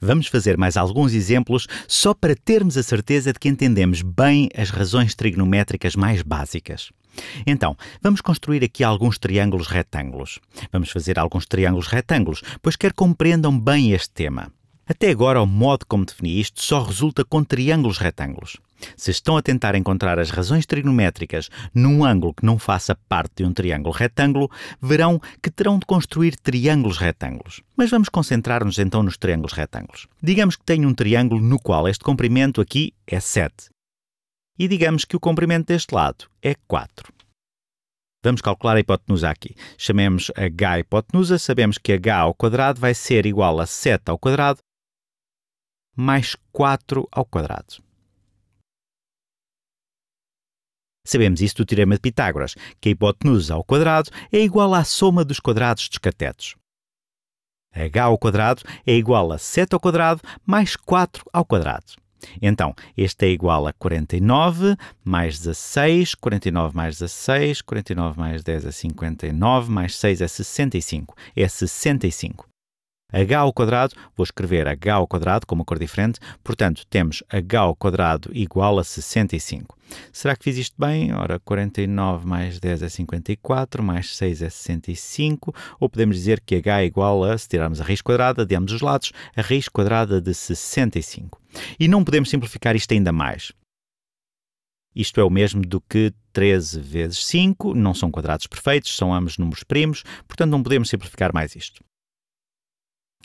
Vamos fazer mais alguns exemplos só para termos a certeza de que entendemos bem as razões trigonométricas mais básicas. Então, vamos construir aqui alguns triângulos retângulos. Vamos fazer alguns triângulos retângulos, pois quer compreendam bem este tema. Até agora, o modo como defini isto só resulta com triângulos retângulos. Se estão a tentar encontrar as razões trigonométricas num ângulo que não faça parte de um triângulo retângulo, verão que terão de construir triângulos retângulos. Mas vamos concentrar-nos então nos triângulos retângulos. Digamos que tenho um triângulo no qual este comprimento aqui é 7. E digamos que o comprimento deste lado é 4. Vamos calcular a hipotenusa aqui. Chamemos H hipotenusa, sabemos que H ao quadrado vai ser igual a 7 ao quadrado mais 4 ao quadrado. Sabemos isso do teorema de Pitágoras, que a hipotenusa ao quadrado é igual à soma dos quadrados dos catetos. h ao quadrado é igual a 7 ao quadrado mais 4 ao quadrado. Então, este é igual a 49 mais 16, 49 mais 16, 49 mais 10 é 59, mais 6 é 65, é 65 h ao quadrado, vou escrever h ao quadrado com uma cor diferente, portanto temos h ao quadrado igual a 65. Será que fiz isto bem? Ora, 49 mais 10 é 54, mais 6 é 65, ou podemos dizer que h é igual a, se tirarmos a raiz quadrada de ambos os lados, a raiz quadrada de 65. E não podemos simplificar isto ainda mais. Isto é o mesmo do que 13 vezes 5, não são quadrados perfeitos, são ambos números primos, portanto não podemos simplificar mais isto.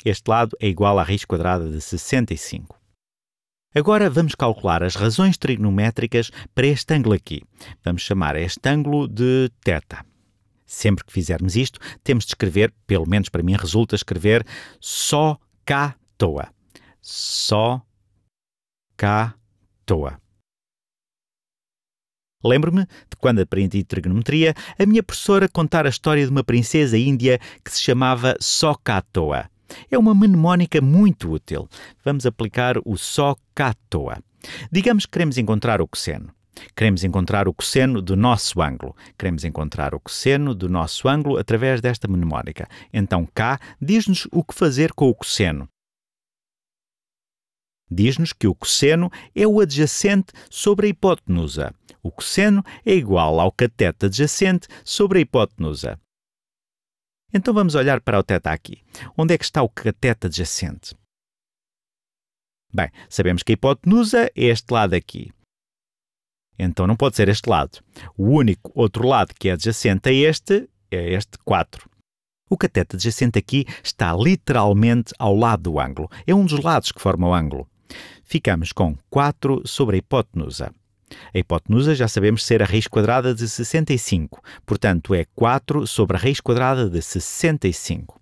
Este lado é igual à raiz quadrada de 65. Agora vamos calcular as razões trigonométricas para este ângulo aqui. Vamos chamar este ângulo de θ. Sempre que fizermos isto, temos de escrever, pelo menos para mim resulta escrever só cá toa. Só cá toa. Lembro-me de quando aprendi trigonometria, a minha professora contar a história de uma princesa índia que se chamava Sokatoa. É uma mnemónica muito útil. Vamos aplicar o só cá toa. Digamos que queremos encontrar o cosseno. Queremos encontrar o cosseno do nosso ângulo. Queremos encontrar o cosseno do nosso ângulo através desta mnemónica. Então K diz-nos o que fazer com o cosseno. Diz-nos que o cosseno é o adjacente sobre a hipotenusa. O cosseno é igual ao cateto adjacente sobre a hipotenusa. Então vamos olhar para o teta aqui. Onde é que está o cateta adjacente? Bem, sabemos que a hipotenusa é este lado aqui. Então não pode ser este lado. O único outro lado que é adjacente a este é este 4. O cateta adjacente aqui está literalmente ao lado do ângulo. É um dos lados que forma o ângulo. Ficamos com 4 sobre a hipotenusa. A hipotenusa já sabemos ser a raiz quadrada de 65, portanto é 4 sobre a raiz quadrada de 65.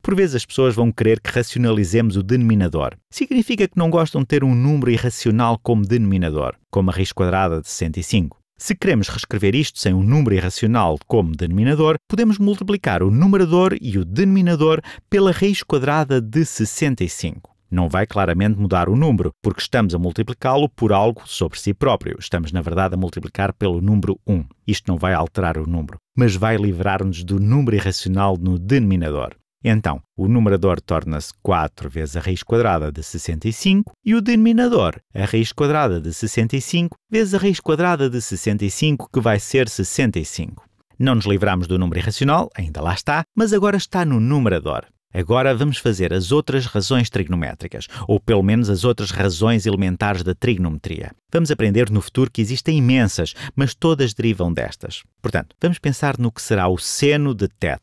Por vezes as pessoas vão querer que racionalizemos o denominador. Significa que não gostam de ter um número irracional como denominador, como a raiz quadrada de 65. Se queremos reescrever isto sem um número irracional como denominador, podemos multiplicar o numerador e o denominador pela raiz quadrada de 65 não vai claramente mudar o número, porque estamos a multiplicá-lo por algo sobre si próprio. Estamos, na verdade, a multiplicar pelo número 1. Isto não vai alterar o número, mas vai livrar-nos do número irracional no denominador. Então, o numerador torna-se 4 vezes a raiz quadrada de 65 e o denominador, a raiz quadrada de 65 vezes a raiz quadrada de 65, que vai ser 65. Não nos livramos do número irracional, ainda lá está, mas agora está no numerador. Agora vamos fazer as outras razões trigonométricas, ou pelo menos as outras razões elementares da trigonometria. Vamos aprender no futuro que existem imensas, mas todas derivam destas. Portanto, vamos pensar no que será o seno de θ.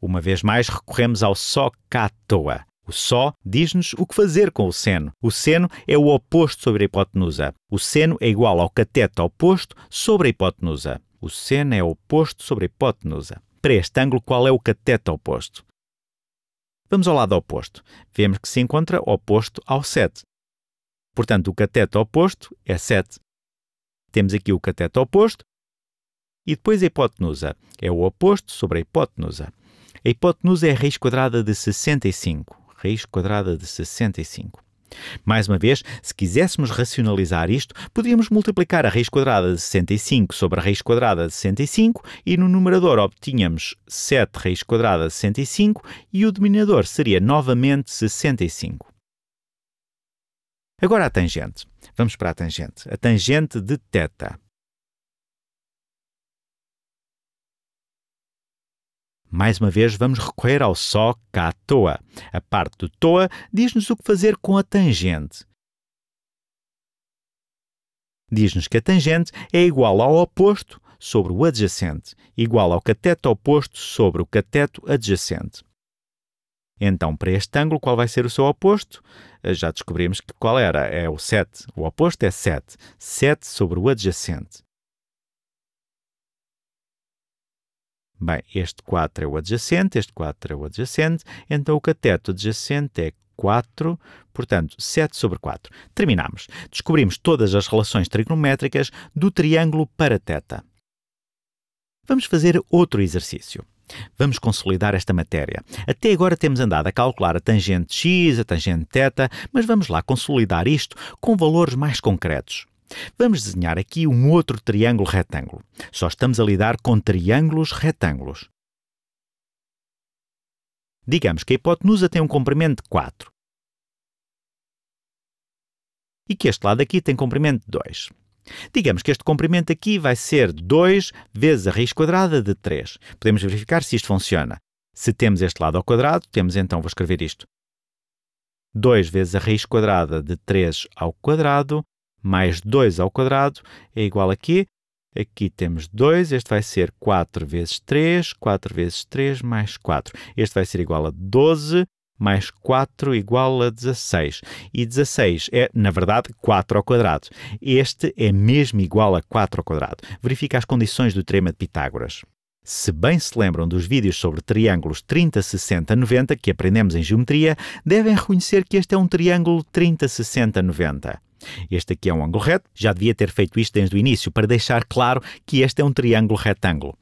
Uma vez mais, recorremos ao só cá à toa. O só diz-nos o que fazer com o seno. O seno é o oposto sobre a hipotenusa. O seno é igual ao cateto oposto sobre a hipotenusa. O seno é oposto sobre a hipotenusa. Para este ângulo, qual é o cateto oposto? Vamos ao lado oposto. Vemos que se encontra oposto ao 7. Portanto, o cateto oposto é 7. Temos aqui o cateto oposto e depois a hipotenusa. É o oposto sobre a hipotenusa. A hipotenusa é a raiz quadrada de 65. Raiz quadrada de 65. Mais uma vez, se quiséssemos racionalizar isto, podíamos multiplicar a raiz quadrada de 65 sobre a raiz quadrada de 65 e no numerador obtínhamos 7 raiz quadrada de 65 e o denominador seria novamente 65. Agora a tangente. Vamos para a tangente. A tangente de θ. Mais uma vez, vamos recorrer ao só cá toa. A parte do toa diz-nos o que fazer com a tangente. Diz-nos que a tangente é igual ao oposto sobre o adjacente, igual ao cateto oposto sobre o cateto adjacente. Então, para este ângulo, qual vai ser o seu oposto? Eh, já descobrimos que qual era. É o 7. O oposto é 7. 7 sobre o adjacente. Bem, este 4 é o adjacente, este 4 é o adjacente, então o cateto adjacente é 4, portanto, 7 sobre 4. Terminamos. Descobrimos todas as relações trigonométricas do triângulo para teta. Vamos fazer outro exercício. Vamos consolidar esta matéria. Até agora temos andado a calcular a tangente x, a tangente θ, mas vamos lá consolidar isto com valores mais concretos. Vamos desenhar aqui um outro triângulo retângulo. Só estamos a lidar com triângulos retângulos. Digamos que a hipotenusa tem um comprimento de 4 e que este lado aqui tem comprimento de 2. Digamos que este comprimento aqui vai ser 2 vezes a raiz quadrada de 3. Podemos verificar se isto funciona. Se temos este lado ao quadrado, temos então, vou escrever isto, 2 vezes a raiz quadrada de 3 ao quadrado mais 2 ao quadrado é igual a quê? Aqui temos 2, este vai ser 4 vezes 3, 4 vezes 3 mais 4. Este vai ser igual a 12 mais 4 igual a 16. E 16 é, na verdade, 4 ao quadrado. Este é mesmo igual a 4 ao quadrado. Verifica as condições do teorema de Pitágoras. Se bem se lembram dos vídeos sobre triângulos 30, 60, 90 que aprendemos em geometria, devem reconhecer que este é um triângulo 30, 60, 90. Este aqui é um ângulo reto, já devia ter feito isto desde o início, para deixar claro que este é um triângulo retângulo.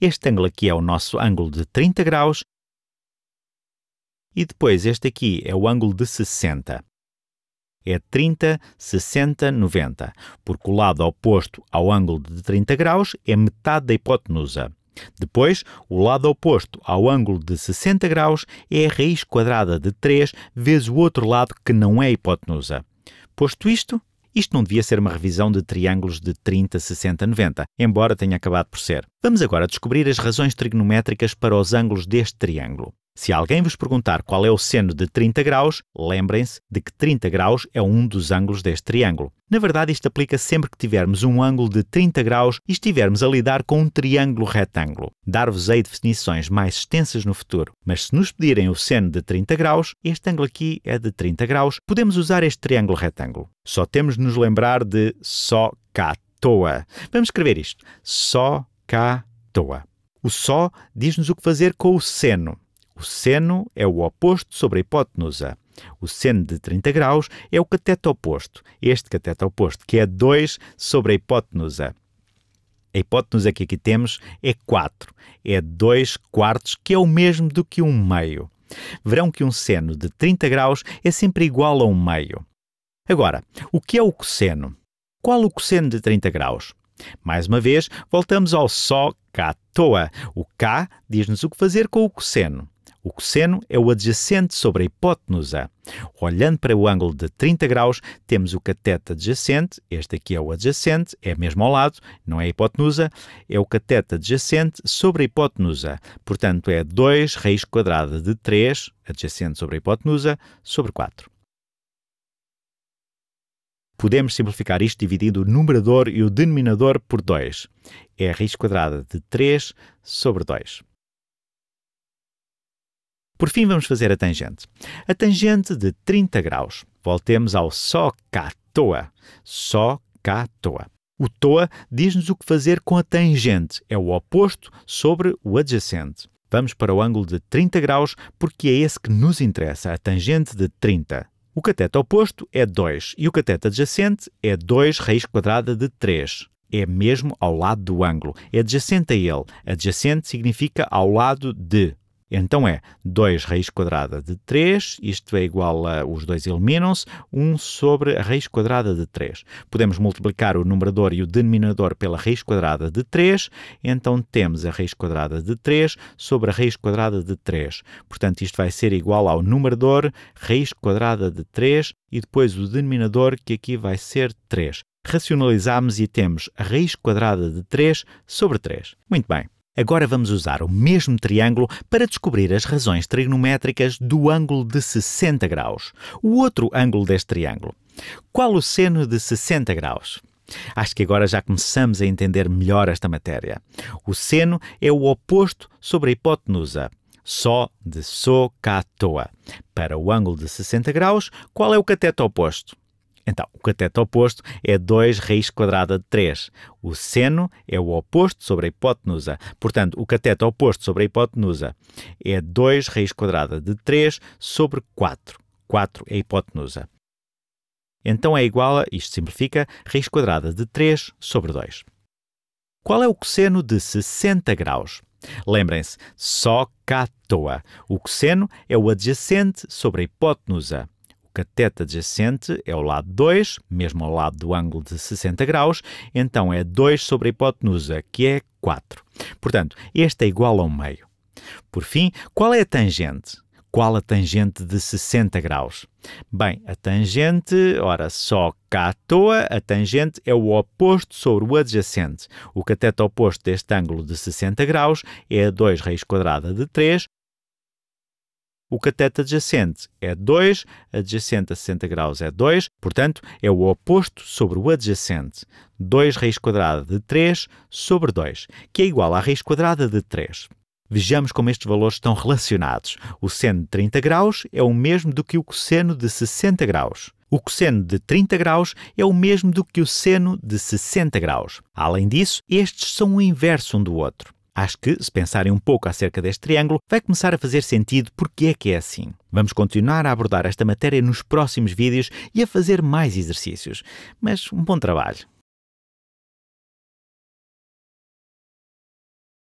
Este ângulo aqui é o nosso ângulo de 30 graus e depois este aqui é o ângulo de 60. É 30, 60, 90, porque o lado oposto ao ângulo de 30 graus é metade da hipotenusa. Depois, o lado oposto ao ângulo de 60 graus é a raiz quadrada de 3 vezes o outro lado que não é hipotenusa. Posto isto, isto não devia ser uma revisão de triângulos de 30, 60, 90, embora tenha acabado por ser. Vamos agora descobrir as razões trigonométricas para os ângulos deste triângulo. Se alguém vos perguntar qual é o seno de 30 graus, lembrem-se de que 30 graus é um dos ângulos deste triângulo. Na verdade, isto aplica sempre que tivermos um ângulo de 30 graus e estivermos a lidar com um triângulo retângulo. Dar-vos-ei definições mais extensas no futuro, mas se nos pedirem o seno de 30 graus, este ângulo aqui é de 30 graus, podemos usar este triângulo retângulo. Só temos de nos lembrar de só cá toa. Vamos escrever isto. Só cá toa. O só diz-nos o que fazer com o seno. O seno é o oposto sobre a hipotenusa. O seno de 30 graus é o cateto oposto, este cateto oposto, que é 2 sobre a hipotenusa. A hipotenusa que aqui temos é 4, é 2 quartos, que é o mesmo do que um meio. Verão que um seno de 30 graus é sempre igual a um meio. Agora, o que é o cosseno? Qual o cosseno de 30 graus? Mais uma vez, voltamos ao só cá à toa. O K diz-nos o que fazer com o cosseno. O cosseno é o adjacente sobre a hipotenusa. Olhando para o ângulo de 30 graus, temos o cateto adjacente, este aqui é o adjacente, é mesmo ao lado, não é a hipotenusa, é o cateto adjacente sobre a hipotenusa. Portanto, é 2 raiz quadrada de 3, adjacente sobre a hipotenusa, sobre 4. Podemos simplificar isto dividindo o numerador e o denominador por 2. É raiz quadrada de 3 sobre 2. Por fim, vamos fazer a tangente. A tangente de 30 graus. Voltemos ao só cá toa. Só cá toa. O toa diz-nos o que fazer com a tangente, é o oposto sobre o adjacente. Vamos para o ângulo de 30 graus porque é esse que nos interessa, a tangente de 30. O cateto oposto é 2 e o cateto adjacente é 2 raiz quadrada de 3. É mesmo ao lado do ângulo, é adjacente a ele. Adjacente significa ao lado de. Então é 2 raiz quadrada de 3, isto é igual a, os dois eliminam-se, 1 sobre a raiz quadrada de 3. Podemos multiplicar o numerador e o denominador pela raiz quadrada de 3, então temos a raiz quadrada de 3 sobre a raiz quadrada de 3. Portanto, isto vai ser igual ao numerador raiz quadrada de 3 e depois o denominador que aqui vai ser 3. Racionalizamos e temos a raiz quadrada de 3 sobre 3. Muito bem. Agora vamos usar o mesmo triângulo para descobrir as razões trigonométricas do ângulo de 60 graus, o outro ângulo deste triângulo. Qual o seno de 60 graus? Acho que agora já começamos a entender melhor esta matéria. O seno é o oposto sobre a hipotenusa, só de socatoa. Para o ângulo de 60 graus, qual é o cateto oposto? Então, o cateto oposto é 2 raiz quadrada de 3. O seno é o oposto sobre a hipotenusa. Portanto, o cateto oposto sobre a hipotenusa é 2 raiz quadrada de 3 sobre 4. 4 é a hipotenusa. Então é igual a, isto simplifica, raiz quadrada de 3 sobre 2. Qual é o cosseno de 60 graus? Lembrem-se, só cá à toa. O cosseno é o adjacente sobre a hipotenusa cateto adjacente é o lado 2, mesmo ao lado do ângulo de 60 graus, então é 2 sobre a hipotenusa, que é 4. Portanto, este é igual ao meio. Por fim, qual é a tangente? Qual a tangente de 60 graus? Bem, a tangente, ora só cá à toa, a tangente é o oposto sobre o adjacente. O cateto oposto deste ângulo de 60 graus é 2 raiz quadrada de 3, o cateto adjacente é 2, adjacente a 60 graus é 2, portanto, é o oposto sobre o adjacente. 2 raiz quadrada de 3 sobre 2, que é igual à raiz quadrada de 3. Vejamos como estes valores estão relacionados. O seno de 30 graus é o mesmo do que o cosseno de 60 graus. O cosseno de 30 graus é o mesmo do que o seno de 60 graus. Além disso, estes são o inverso um do outro. Acho que, se pensarem um pouco acerca deste triângulo, vai começar a fazer sentido porque é que é assim. Vamos continuar a abordar esta matéria nos próximos vídeos e a fazer mais exercícios. Mas um bom trabalho!